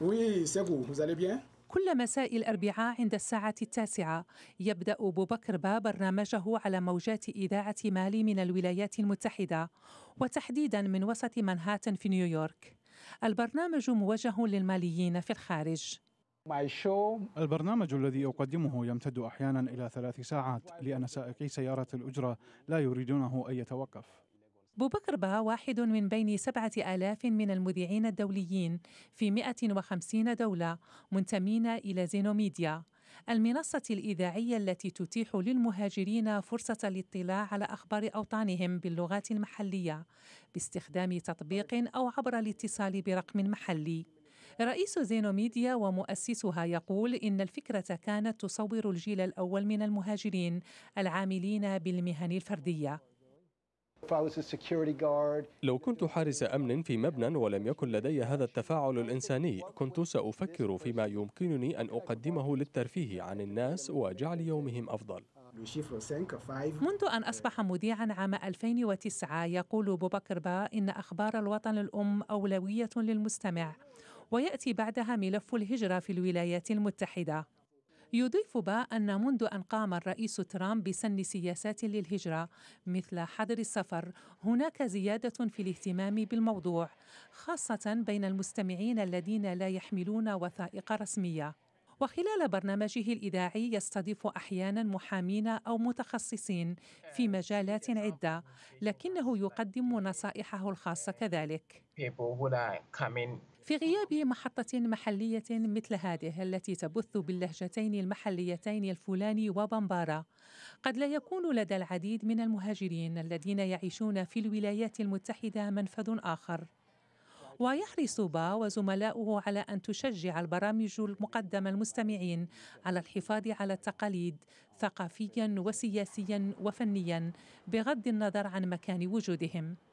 Oui, c'est vous. Vous allez bien كل مساء الأربعاء عند الساعة التاسعة يبدأ أبو بكر با برنامجه على موجات إذاعة مالي من الولايات المتحدة وتحديدا من وسط منهاتن في نيويورك البرنامج موجه للماليين في الخارج البرنامج الذي أقدمه يمتد أحيانا إلى ثلاث ساعات لأن سائقي سيارة الأجرة لا يريدونه أن يتوقف بوبكر با واحد من بين سبعة آلاف من المذيعين الدوليين في 150 دولة منتمين إلى زينوميديا المنصة الإذاعية التي تتيح للمهاجرين فرصة الاطلاع على أخبار أوطانهم باللغات المحلية باستخدام تطبيق أو عبر الاتصال برقم محلي. رئيس زينوميديا ومؤسسها يقول إن الفكرة كانت تصور الجيل الأول من المهاجرين العاملين بالمهن الفردية لو كنت حارس أمن في مبنى ولم يكن لدي هذا التفاعل الإنساني كنت سأفكر فيما يمكنني أن أقدمه للترفيه عن الناس وجعل يومهم أفضل منذ أن أصبح مذيعا عام 2009 يقول بوبكر با إن أخبار الوطن الأم أولوية للمستمع ويأتي بعدها ملف الهجرة في الولايات المتحدة يضيف با أن منذ أن قام الرئيس ترامب بسن سياسات للهجرة مثل حظر السفر هناك زيادة في الاهتمام بالموضوع خاصة بين المستمعين الذين لا يحملون وثائق رسمية وخلال برنامجه الإذاعي يستضيف أحيانا محامين أو متخصصين في مجالات عدة لكنه يقدم نصائحه الخاصة كذلك في غياب محطة محلية مثل هذه التي تبث باللهجتين المحليتين الفلاني وبمبارا قد لا يكون لدى العديد من المهاجرين الذين يعيشون في الولايات المتحدة منفذ آخر ويحرص با وزملاؤه على أن تشجع البرامج المقدمة المستمعين على الحفاظ على التقاليد ثقافيا وسياسيا وفنيا بغض النظر عن مكان وجودهم